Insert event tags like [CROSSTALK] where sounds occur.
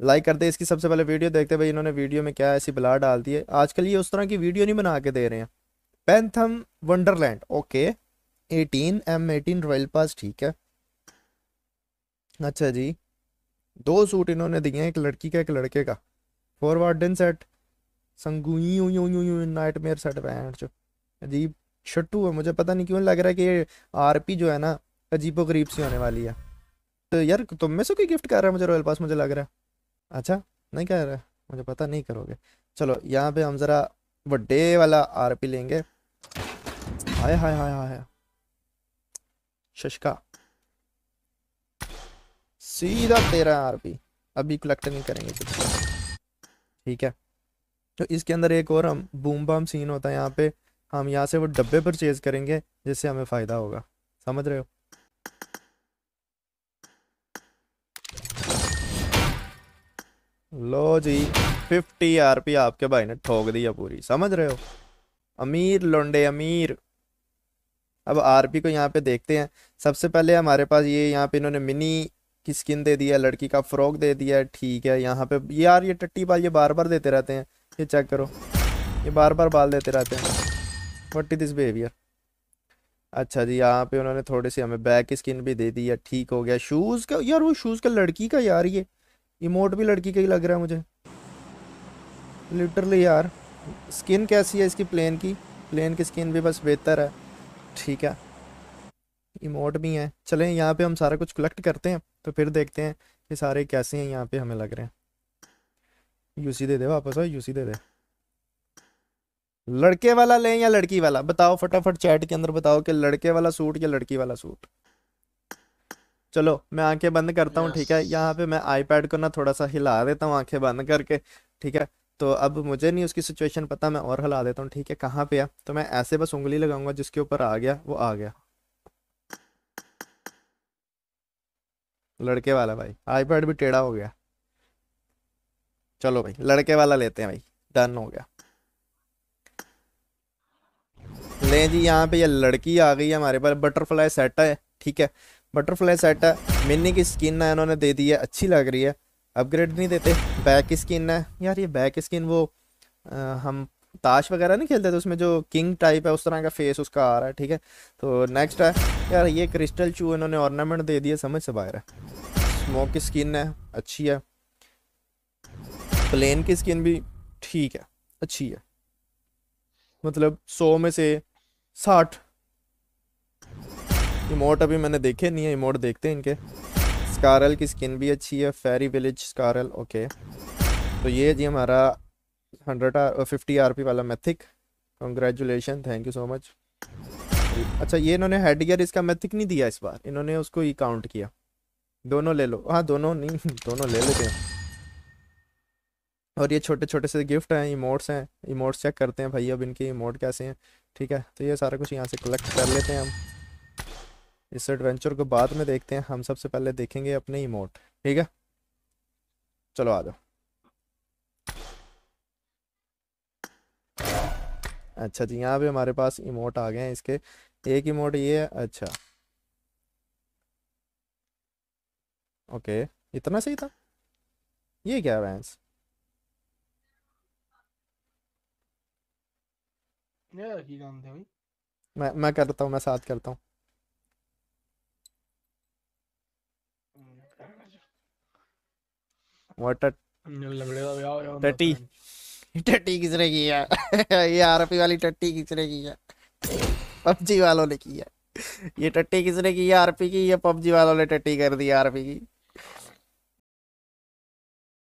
like करते इसकी सबसे पहले वीडियो देखते भाई इन्होंने वीडियो में क्या ऐसी बला डाल दी है आजकल ये उस तरह की वीडियो नहीं बना के दे रहे हैं पैंथम wonderland okay eighteen M eighteen royal pass ठीक है अच्छा जी दो सूट इन्होंने दिए हैं एक लड़की का एक लड़के का फॉरवर्डन सेट संगुई नाइट मेयर सेट पैंट अजीब छट्टू है मुझे पता नहीं क्यों लग रहा है कि ये आरपी जो है ना अजीबो गरीब सी होने वाली है तो यार तुम में से कोई गिफ्ट कर रहा है मुझे रॉयल पास मुझे लग रहा है अच्छा नहीं कह रहे मुझे पता नहीं करोगे चलो यहाँ पे हम ज़रा बड्डे वाला आर पी लेंगे हाय हाय हाय हाय शशका सीधा आर पी अभी कलेक्ट नहीं करेंगे ठीक है तो इसके अंदर एक और हम बूम बाम सीन होता है यहाँ पे हम यहाँ से वो डब्बे परचेज करेंगे जिससे हमें फ़ायदा होगा समझ रहे हो लो जी फिफ्टी पी आपके भाई ने ठोक दिया पूरी समझ रहे हो अमीर लोंडे अमीर अब आरपी को यहाँ पे देखते हैं सबसे पहले हमारे पास ये यहाँ पे इन्होंने मिनी की स्किन दे दिया लड़की का फ्रॉक दे दिया ठीक है यहाँ पे यार ये टट्टी बाल ये बार बार देते रहते हैं ये चेक करो ये बार बार बाल देते रहते हैं वट इज दिस बिहेवियर अच्छा जी यहाँ पे उन्होंने थोड़े से हमें बैक की स्किन भी दे दी है ठीक हो गया शूज़ का यार वो शूज़ का लड़की का यार ये इमोट भी लड़की का ही लग रहा है मुझे लिटरली यार स्किन कैसी है इसकी प्लेन की प्लेन की स्किन भी बस बेहतर है ठीक है इमोट भी है चलें यहाँ पे हम सारा कुछ कलेक्ट करते हैं तो फिर देखते हैं कि सारे कैसे हैं यहाँ पे हमें लग रहे हैं यूसी दे दे वापस आओ यूसी दे दे लड़के वाला लें या लड़की वाला बताओ फटाफट चैट के अंदर बताओ कि लड़के वाला सूट या लड़की वाला सूट चलो मैं आंखें बंद करता हूँ ठीक है यहाँ पे मैं आईपैड को ना थोड़ा सा हिला देता हूँ आंखें बंद करके ठीक है तो अब मुझे नहीं उसकी सिचुएशन पता मैं और हिला देता हूँ ठीक है कहाँ पे है तो मैं ऐसे बस उंगली लगाऊंगा जिसके ऊपर आ गया वो आ गया लड़के वाला भाई आईपैड भी टेढ़ा हो गया चलो भाई लड़के वाला लेते हैं भाई डन हो गया ले जी यहाँ पे ये यह लड़की आ गई है हमारे पास बटरफ्लाई सेट है ठीक है बटरफ्लाई सेट है मिनी की स्किन है इन्होंने दे दी है अच्छी लग रही है अपग्रेड नहीं देते बैक स्किन है यार ये बैक स्किन वो आ, हम ताश वगैरह नहीं खेलते तो उसमें जो किंग टाइप है उस तरह का फेस उसका आ रहा है ठीक है तो नेक्स्ट है यार ये क्रिस्टल चू इन्होंने ऑर्नामेंट दे दिया समझ से बाहर है स्मोक की स्किन है अच्छी है प्लेन की स्किन भी ठीक है अच्छी है मतलब सौ में से साठ इमोट अभी मैंने देखे नहीं है इमोट देखते हैं इनके स्कारल की स्किन भी अच्छी है फेरी विलेज स्कारल ओके तो ये जी हमारा hundred or fifty R P वाला mythic congratulation thank you so much अच्छा ये इन्होंने हेड गियर इसका मैथिक नहीं दिया इस बार इन्होंने उसको ही काउंट किया दोनों ले लो हाँ दोनों नहीं [LAUGHS] दोनों ले लेते हैं और ये छोटे छोटे से गिफ्ट हैं इमोट्स हैं इमोट्स चेक करते हैं भाई अब इनके इमोट कैसे हैं ठीक है तो ये सारा कुछ यहाँ से कलेक्ट कर लेते हैं हम इस एडवेंचर को बाद में देखते हैं हम सबसे पहले देखेंगे अपने इमोट ठीक है चलो आ जाओ अच्छा जी यहाँ पे हमारे पास इमोट आ गए हैं इसके एक इमोट ये है अच्छा ओके इतना सही था ये क्या वैंस मैं मैं करता हूँ मैं साथ करता हूँ वाटर टट्टी टट्टी किसने किया ये आरपी वाली टट्टी किसने किया पबजी वालों ने किया ये टट्टी किसने की आरपी की ये पबजी वालों ने टट्टी कर दी आरपी की